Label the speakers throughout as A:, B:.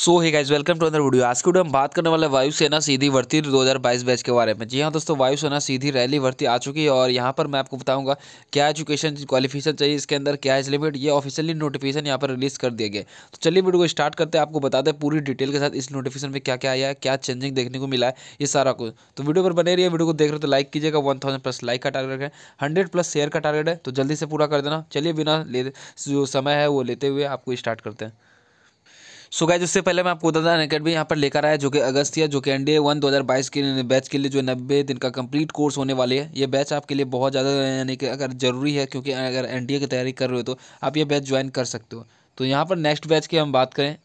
A: so hi guys welcome to another video आज के video हम बात करने वाले वायुसेना सीधी भर्ती 2022 बैच के बारे में जी हाँ दोस्तों वायुसेना सीधी रैली भर्ती आ चुकी है और यहाँ पर मैं आपको बताऊंगा क्या एजुकेशन क्वालिफिकेशन चाहिए इसके अंदर क्या एज लिमिट ये ऑफिशियली नोटिफिकेशन यहाँ पर रिलीज कर दिया गया तो चलिए वीडियो को स्टार्ट करते हैं आपको बता दें पूरी डिटेल के साथ इस नोटिफिकेशन में क्या क्या आया है क्या चेंजिंग देखने को मिला है ये सारा कुछ तो वीडियो पर बने रही है वीडियो को देख रहे तो लाइक कीजिएगा वन प्लस लाइक का टारगेट है हंड्रेड प्लस शेयर का टारगेट है तो जल्दी से पूरा कर देना चलिए बिना जो समय है वो लेते हुए आपको स्टार्ट करते हैं सो गाइज उससे पहले मैं आपको उदाहरण अकेडमी यहाँ पर लेकर आया जो कि अगस्त या जो कि एन डी वन दो हज़ार बाईस के बैच के लिए जो नब्बे दिन का कंप्लीट कोर्स होने वाले है ये बैच आपके लिए बहुत ज़्यादा यानी कि अगर जरूरी है क्योंकि अगर एन की तैयारी कर रहे हो तो आप ये बैच ज्वाइन कर सकते हो तो यहाँ पर नेक्स्ट बैच की हम बात करें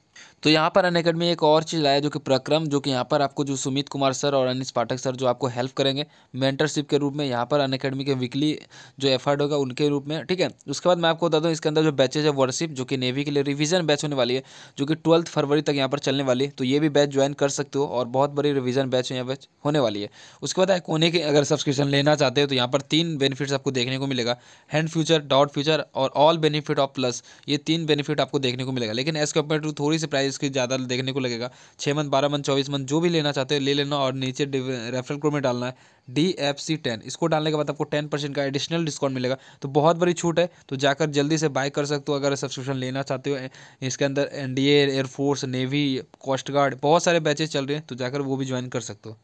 A: तो यहाँ पर अन अकेडमी एक और चीज़ लाया जो कि प्रक्रम जो कि यहाँ पर आपको जो सुमित कुमार सर और अनिश पाठक सर जो आपको हेल्प करेंगे मेंटरशिप के रूप में यहाँ पर अन अकेडमी के वीकली जो एफर्ट होगा उनके रूप में ठीक है उसके बाद मैं आपको बता दूँ इसके अंदर जो बैचेज है वर्शिप जो कि नेवी के लिए रिविजन बैच होने वाली है जो कि ट्वेल्थ फरवरी तक यहाँ पर चलने वाली है तो ये भी बैच ज्वाइन कर सकते हो और बहुत बड़ी रिविजन बैच यहाँ बैच होने वाली है उसके बाद कोने के अगर सब्सक्रिप्शन लेना चाहते हो तो यहाँ पर तीन बेनिफिट्स आपको देखने को मिलेगा हैंड फ्यूचर डॉट फ्यूचर और ऑल बेनिफिट ऑफ प्लस ये तीन बेनिफिट आपको देखने को मिलेगा लेकिन एज कम्पेयर टू थोड़ी सी प्राइस इसकी ज़्यादा देखने को लगेगा छः मंथ बारह मंथ चौबीस मंथ जो भी लेना चाहते हो ले लेना और नीचे रेफरल कोड में डालना है डी एफ सी टेन इसको डालने के बाद आपको टेन परसेंट का एडिशनल डिस्काउंट मिलेगा तो बहुत बड़ी छूट है तो जाकर जल्दी से बाय कर सकते हो अगर सब्सक्रिप्शन लेना चाहते हो इसके अंदर N D air force navy coast guard बहुत सारे बैचेज चल रहे हैं तो जाकर वो भी ज्वाइन कर सकते हो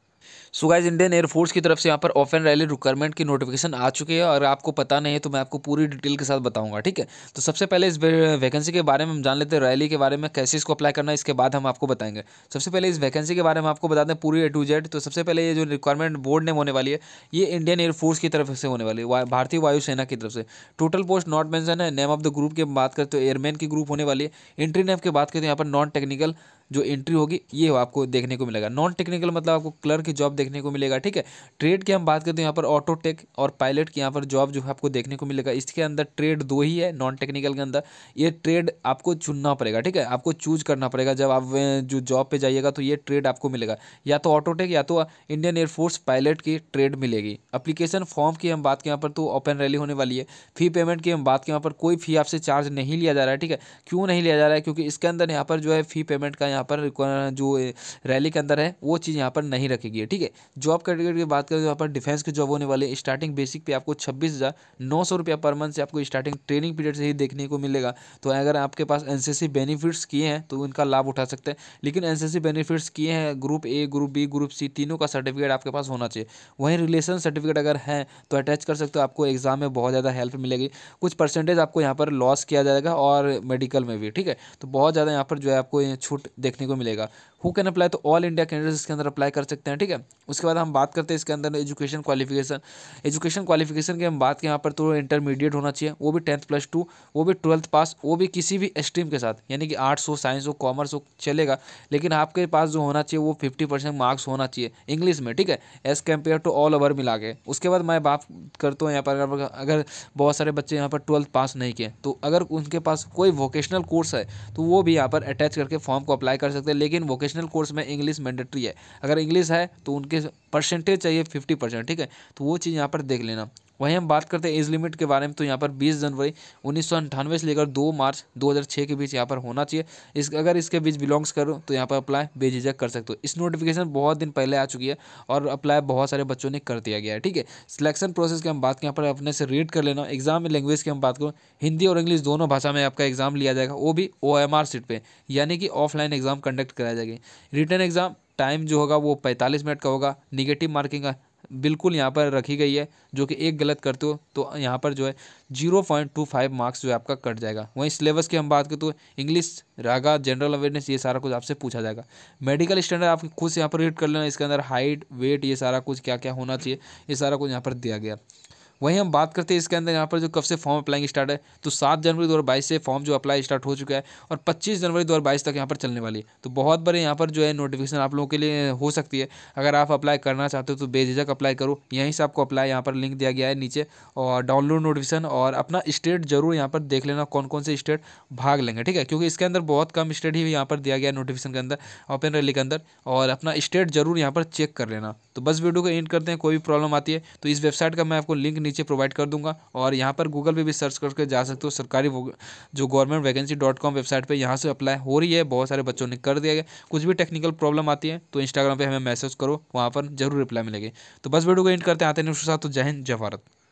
A: सो गाइज इंडियन एयरफोर्स की तरफ से यहाँ पर ऑफ एंड रैली रिक्वायरमेंट की नोटिफिकेशन आ चुकी है और आपको पता नहीं है तो मैं आपको पूरी डिटेल के साथ बताऊंगा ठीक है तो सबसे पहले इस वैकेंसी के बारे में हम जान लेते हैं रैली के बारे में कैसे इसको अप्लाई करना है इसके बाद हम आपको बताएंगे सबसे पहले इस वैकेंसी के बारे में आपको बता दें पूरी ए टू जेड तो सबसे पहले ये जो रिक्वायरमेंट बोर्ड नेम होने वाली है ये इंडियन एयरफोर्स की तरफ से होने वाली है भारतीय वायुसेना की तरफ से टोटल पोस्ट नॉट मैंशन है नेम ऑफ द ग्रुप की बात करें तो एयरमैन की ग्रुप होने वाली है एंट्री नेम की बात करें तो यहाँ पर नॉन टेक्निकल जो एंट्री होगी ये आपको देखने को मिलेगा नॉन टेक्निकल मतलब आपको क्लर्क की जॉब देखने को मिलेगा ठीक है ट्रेड की हम बात करते हैं यहाँ पर ऑटो टेक और पायलट की यहाँ पर जॉब जो है आपको देखने को मिलेगा इसके अंदर ट्रेड दो ही है नॉन टेक्निकल के अंदर ये ट्रेड आपको चुनना पड़ेगा ठीक है आपको चूज करना पड़ेगा जब आप जो जॉब पर जाइएगा तो ये ट्रेड आपको मिलेगा या तो ऑटोटेक या तो इंडियन एयरफोर्स पायलट की ट्रेड मिलेगी अप्लीकेशन फॉर्म की हम बात के यहाँ पर तो ओपन रैली होने वाली है फी पेमेंट की हम बात के यहाँ पर कोई फी आपसे चार्ज नहीं लिया जा रहा है ठीक है क्यों नहीं लिया जा रहा है क्योंकि इसके अंदर यहाँ पर जो है फी पेमेंट का यहाँ पर जो रैली के अंदर है वो चीज़ यहाँ पर नहीं रखी गई है ठीक है जॉब कैटेगरी की बात करें तो यहाँ पर डिफेंस के जॉब होने वाले स्टार्टिंग बेसिक पे आपको छब्बीस हज़ार नौ सौ रुपया पर मंथ से आपको स्टार्टिंग ट्रेनिंग पीरियड से ही देखने को मिलेगा तो अगर आपके पास एनसीसी बेनिफिट्स किए हैं तो उनका लाभ उठा सकते हैं लेकिन एनसीसी बेनिफिट्स किए हैं group A group B group C तीनों का सर्टिफिकेट आपके पास होना चाहिए वहीं रिलेशन सर्टिफिकेट अगर है तो अटैच कर सकते हो आपको एग्जाम में बहुत ज़्यादा हेल्प मिलेगी कुछ परसेंटेज आपको यहाँ पर लॉस किया जाएगा और मेडिकल में भी ठीक है तो बहुत ज़्यादा यहाँ पर जो है आपको छूट देखने को मिलेगा हु कैन अप्लाई तो ऑल इंडिया कैंडिडेट इसके अंदर अप्लाई कर सकते हैं ठीक है उसके बाद हम बात करते हैं इसके अंदर एजुकेशन क्वालिफिकेशन एजुकेशन क्वालिफिकेशन की हम बात के यहाँ पर तो इंटरमीडिएट होना चाहिए वो भी टेंथ प्लस टू वो भी ट्वेल्थ पास वो भी किसी भी स्ट्रीम के साथ यानी कि आर्ट्स हो साइंस हो कॉमर्स हो चलेगा लेकिन आपके पास जो होना चाहिए वो फिफ्टी परसेंट मार्क्स होना चाहिए इंग्लिश में ठीक है as compare to all over मिला के उसके बाद मैं बात करता हूँ यहाँ पर अगर बहुत सारे बच्चे यहाँ पर ट्वेल्थ पास नहीं किए तो अगर उनके पास कोई वोकेशनल कोर्स है तो वो भी यहाँ पर अटैच करके फॉर्म को अप्लाई कर सकते हैं लेकिन वोकेशन एजुकेशनल कोर्स में इंग्लिश मैंडेट्री है अगर इंग्लिश है तो उनके परसेंटेज चाहिए फिफ्टी परसेंट ठीक है तो वो चीज़ यहाँ पर देख लेना वहीं हम बात करते हैं एज लिमिट के बारे में तो यहाँ पर बीस जनवरी उन्नीस से लेकर दो मार्च दो के बीच यहाँ पर होना चाहिए इस अगर इसके बीच बिलोंग्स करो तो यहाँ पर अप्लाई बेझिझक कर सकते हो इस नोटिफिकेशन बहुत दिन पहले आ चुकी है और अप्लाई बहुत सारे बच्चों ने कर दिया गया है ठीक है सिलेक्शन प्रोसेस की हम बात करें यहाँ पर अपने से रीड कर लेना एग्जाम लैंग्वेज की हम बात करूँ हिंदी और इंग्लिश दोनों भाषा में आपका एग्जाम लिया जाएगा वो भी ओ एम आर सीट पर यानी कि ऑफलाइन एग्जाम कंडक्ट कराया जाएगी रिटर्न एग्जाम टाइम जो होगा वो 45 मिनट का होगा निगेटिव मार्किंग बिल्कुल यहाँ पर रखी गई है जो कि एक गलत करते हो तो यहाँ पर जो है zero point two five marks जो है आपका कट जाएगा वहीं सिलेबस की हम बात करते हैं इंग्लिश रागा जनरल अवेयरनेस ये सारा कुछ आपसे पूछा जाएगा मेडिकल स्टैंडर्ड आप खुद से यहाँ पर रीड कर लेना इसके अंदर हाइट वेट ये सारा कुछ क्या क्या होना चाहिए ये सारा कुछ यहाँ पर दिया गया वहीं हम बात करते हैं इसके अंदर यहाँ पर जो कब से फॉर्म अप्लाइंग स्टार्ट है तो सात जनवरी दो से फॉर्म जो अप्लाई स्टार्ट हो चुका है और पच्चीस जनवरी दो तक यहाँ पर चलने वाली है तो बहुत बड़े यहाँ पर जो है नोटिफिकेशन आप लोगों के लिए हो सकती है अगर आप अप्लाई करना चाहते हो तो बेझिझक अप्लाई करो यहीं से आपको अप्लाई यहाँ पर लिंक दिया गया है नीचे और डाउनलोड नोटिफिकेशन और अपना स्टेट जरूर यहाँ पर देख लेना कौन कौन से स्टेट भाग लेंगे ठीक है क्योंकि इसके अंदर बहुत कम स्टेट ही यहाँ पर दिया गया है नोटिफिकेशन के अंदर ओपन रैली के अंदर और अपना स्टेट जरूर यहाँ पर चेक कर लेना तो बस वीडियो को एंड करते हैं कोई भी प्रॉब्लम आती है तो इस वेबसाइट का मैं आपको लिंक नीचे प्रोवाइड कर दूंगा और यहाँ पर गूगल पे भी सर्च करके जा सकते हो सरकारी जो government vacancy dot com website पर यहाँ से अप्लाई हो रही है बहुत सारे बच्चों ने कर दिया गया कुछ भी टेक्निकल प्रॉब्लम आती है तो इंस्टाग्राम पर हमें मैसेज करो वहाँ पर जरूर रिप्लाई मिलेगी तो बस वीडियो को एंड करते हैं आते हैं उसके साथ तो जय हिंद जय भारत